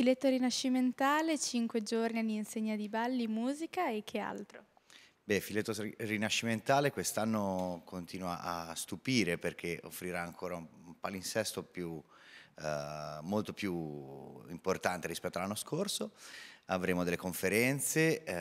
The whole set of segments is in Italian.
Filetto rinascimentale, 5 giorni all'insegna di balli, musica e che altro? Beh, Filetto rinascimentale quest'anno continua a stupire perché offrirà ancora un palinsesto più, eh, molto più importante rispetto all'anno scorso avremo delle conferenze, eh,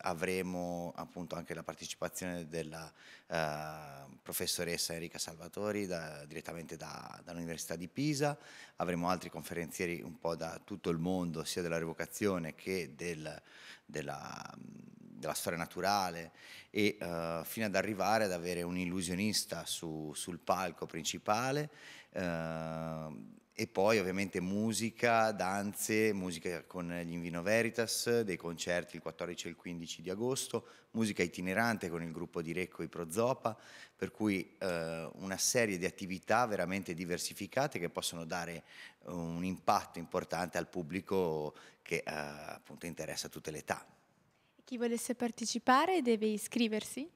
avremo appunto anche la partecipazione della eh, professoressa Enrica Salvatori da, direttamente da, dall'Università di Pisa, avremo altri conferenzieri un po' da tutto il mondo, sia della revocazione che del, della, della, storia naturale e eh, fino ad arrivare ad avere un illusionista su, sul palco principale eh, e poi ovviamente musica, danze, musica con gli Invino Veritas, dei concerti il 14 e il 15 di agosto, musica itinerante con il gruppo di Recco e Prozopa, per cui eh, una serie di attività veramente diversificate che possono dare eh, un impatto importante al pubblico che eh, appunto interessa tutte le età. Chi volesse partecipare deve iscriversi?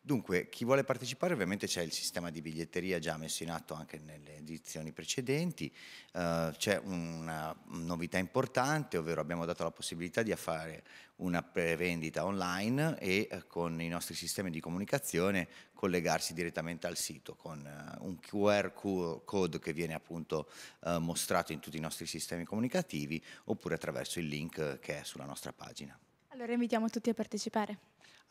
Dunque, chi vuole partecipare ovviamente c'è il sistema di biglietteria già messo in atto anche nelle edizioni precedenti, eh, c'è una novità importante, ovvero abbiamo dato la possibilità di fare una prevendita online e eh, con i nostri sistemi di comunicazione collegarsi direttamente al sito con eh, un QR code che viene appunto eh, mostrato in tutti i nostri sistemi comunicativi oppure attraverso il link che è sulla nostra pagina. Allora invitiamo tutti a partecipare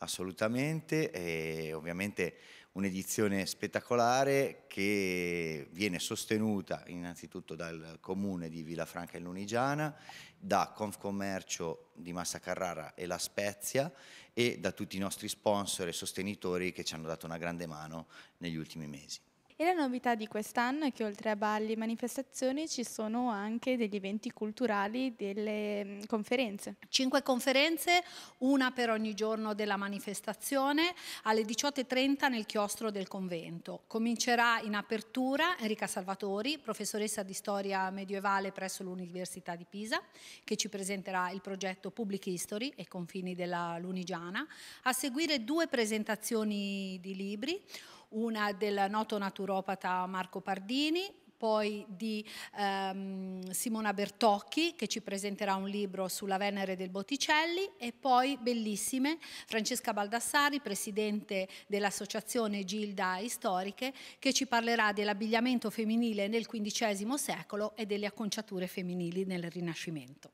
assolutamente, è ovviamente un'edizione spettacolare che viene sostenuta innanzitutto dal comune di Villafranca e Lunigiana, da Confcommercio di Massa Carrara e La Spezia e da tutti i nostri sponsor e sostenitori che ci hanno dato una grande mano negli ultimi mesi. E la novità di quest'anno è che oltre a balli e manifestazioni ci sono anche degli eventi culturali, delle mm, conferenze. Cinque conferenze, una per ogni giorno della manifestazione, alle 18.30 nel chiostro del convento. Comincerà in apertura Enrica Salvatori, professoressa di storia medievale presso l'Università di Pisa, che ci presenterà il progetto Public History e confini della Lunigiana. A seguire due presentazioni di libri una del noto naturopata Marco Pardini, poi di ehm, Simona Bertocchi che ci presenterà un libro sulla Venere del Botticelli e poi bellissime Francesca Baldassari, presidente dell'associazione Gilda Istoriche che ci parlerà dell'abbigliamento femminile nel XV secolo e delle acconciature femminili nel Rinascimento.